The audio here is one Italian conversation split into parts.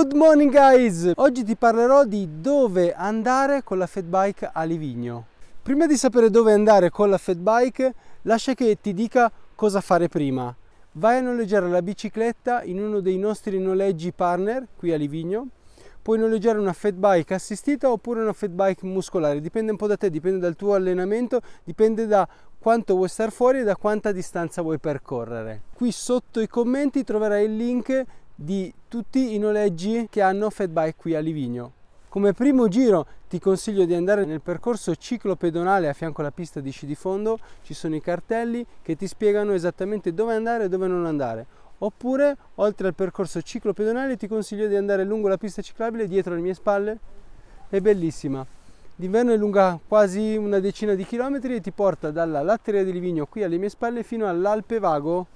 Good morning guys! Oggi ti parlerò di dove andare con la Fedbike Bike a Livigno. Prima di sapere dove andare con la Fedbike, lascia che ti dica cosa fare prima. Vai a noleggiare la bicicletta in uno dei nostri noleggi partner qui a Livigno. Puoi noleggiare una Fedbike assistita oppure una Fedbike muscolare, dipende un po' da te, dipende dal tuo allenamento, dipende da quanto vuoi star fuori e da quanta distanza vuoi percorrere. Qui sotto i commenti troverai il link di tutti i noleggi che hanno Fedbike qui a Livigno. Come primo giro ti consiglio di andare nel percorso ciclo pedonale a fianco alla pista di sci di fondo, ci sono i cartelli che ti spiegano esattamente dove andare e dove non andare. Oppure, oltre al percorso ciclo pedonale, ti consiglio di andare lungo la pista ciclabile dietro le mie spalle, è bellissima. D'inverno è lunga quasi una decina di chilometri e ti porta dalla latteria di Livigno qui alle mie spalle fino all'Alpe Vago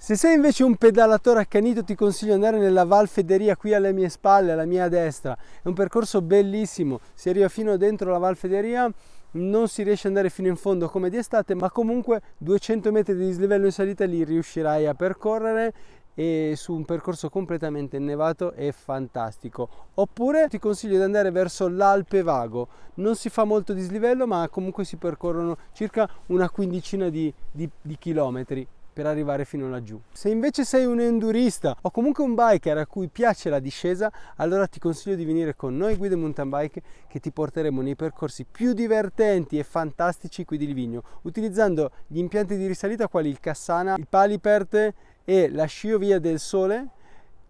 se sei invece un pedalatore accanito ti consiglio di andare nella Val Federia qui alle mie spalle, alla mia destra. È un percorso bellissimo, si arriva fino dentro la Val Federia, non si riesce ad andare fino in fondo come d'estate, ma comunque 200 metri di dislivello in salita li riuscirai a percorrere e su un percorso completamente innevato è fantastico. Oppure ti consiglio di andare verso l'Alpe Vago, non si fa molto dislivello ma comunque si percorrono circa una quindicina di, di, di chilometri per arrivare fino laggiù. Se invece sei un endurista o comunque un biker a cui piace la discesa, allora ti consiglio di venire con noi guide mountain bike che ti porteremo nei percorsi più divertenti e fantastici qui di Livigno, utilizzando gli impianti di risalita quali il Cassana, il Palipert e la sciovia del Sole,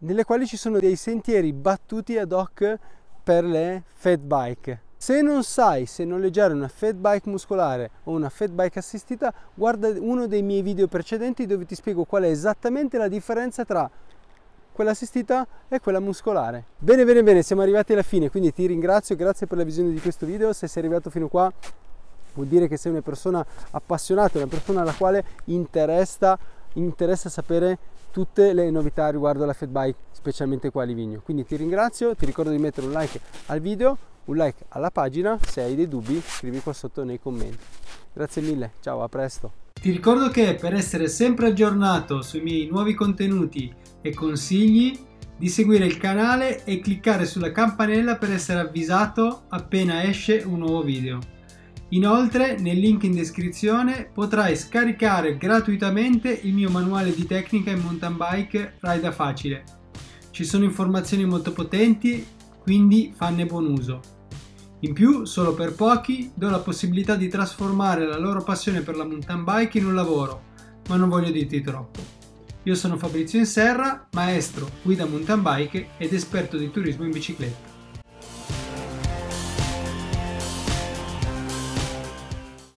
nelle quali ci sono dei sentieri battuti ad hoc per le fat bike. Se non sai se noleggiare una fat bike muscolare o una fat bike assistita, guarda uno dei miei video precedenti dove ti spiego qual è esattamente la differenza tra quella assistita e quella muscolare. Bene, bene, bene, siamo arrivati alla fine, quindi ti ringrazio, grazie per la visione di questo video, se sei arrivato fino qua vuol dire che sei una persona appassionata, una persona alla quale interessa, interessa sapere tutte le novità riguardo alla fat bike, specialmente qua a Livigno. Quindi ti ringrazio, ti ricordo di mettere un like al video un like alla pagina, se hai dei dubbi scrivi qua sotto nei commenti. Grazie mille, ciao, a presto! Ti ricordo che per essere sempre aggiornato sui miei nuovi contenuti e consigli di seguire il canale e cliccare sulla campanella per essere avvisato appena esce un nuovo video. Inoltre nel link in descrizione potrai scaricare gratuitamente il mio manuale di tecnica in mountain bike Rida Facile. Ci sono informazioni molto potenti, quindi fanne buon uso. In più, solo per pochi, do la possibilità di trasformare la loro passione per la mountain bike in un lavoro, ma non voglio dirti troppo. Io sono Fabrizio Inserra, maestro, guida mountain bike ed esperto di turismo in bicicletta.